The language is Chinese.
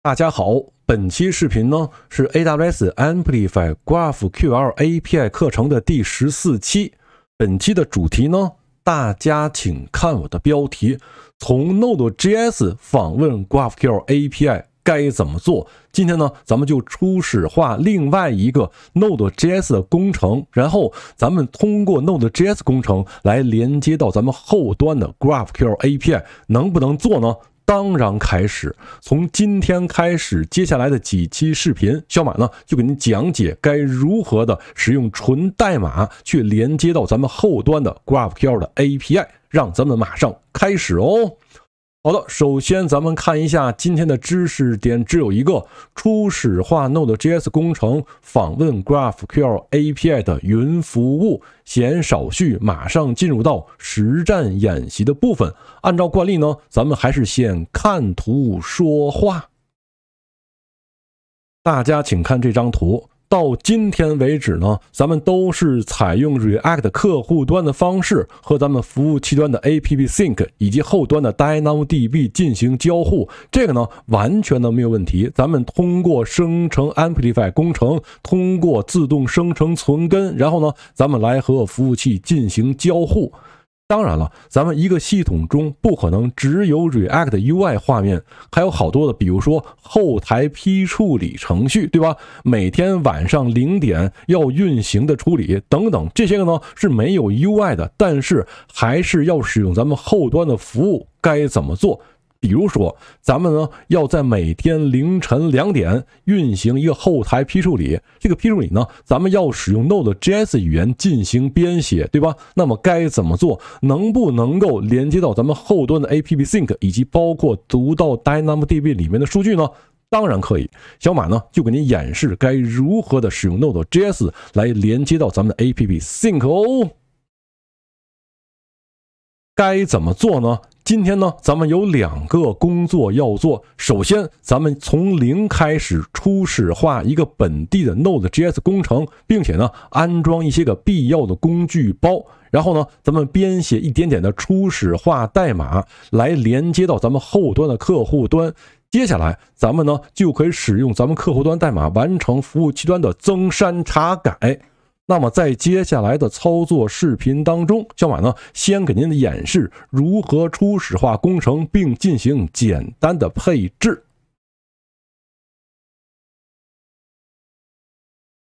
大家好，本期视频呢是 AWS Amplify GraphQL API 课程的第十四期。本期的主题呢，大家请看我的标题：从 Node.js 访问 GraphQL API 该怎么做？今天呢，咱们就初始化另外一个 Node.js 的工程，然后咱们通过 Node.js 工程来连接到咱们后端的 GraphQL API，能不能做呢？当然，开始从今天开始，接下来的几期视频，小马呢就给您讲解该如何的使用纯代码去连接到咱们后端的 Graph QL 的 API，让咱们马上开始哦。好的，首先咱们看一下今天的知识点，只有一个：初始化 Node.js 工程，访问 GraphQL API 的云服务。闲少叙，马上进入到实战演习的部分。按照惯例呢，咱们还是先看图说话。大家请看这张图。到今天为止呢，咱们都是采用 React 客户端的方式和咱们服务器端的 App Sync 以及后端的 Dynamo DB 进行交互，这个呢完全都没有问题。咱们通过生成 Amplify 工程，通过自动生成存根，然后呢，咱们来和服务器进行交互。当然了，咱们一个系统中不可能只有 React UI 画面，还有好多的，比如说后台批处理程序，对吧？每天晚上零点要运行的处理等等，这些个呢是没有 UI 的，但是还是要使用咱们后端的服务，该怎么做？比如说，咱们呢要在每天凌晨两点运行一个后台批处理，这个批处理呢，咱们要使用 Node.js 语言进行编写，对吧？那么该怎么做？能不能够连接到咱们后端的 AppSync 以及包括读到 DynamoDB 里面的数据呢？当然可以。小马呢就给您演示该如何的使用 Node.js 来连接到咱们的 AppSync。哦，该怎么做呢？今天呢，咱们有两个工作要做。首先，咱们从零开始初始化一个本地的 Node.js 工程，并且呢，安装一些个必要的工具包。然后呢，咱们编写一点点的初始化代码来连接到咱们后端的客户端。接下来，咱们呢就可以使用咱们客户端代码完成服务器端的增删查改。那么，在接下来的操作视频当中，小马呢先给您演示如何初始化工程，并进行简单的配置。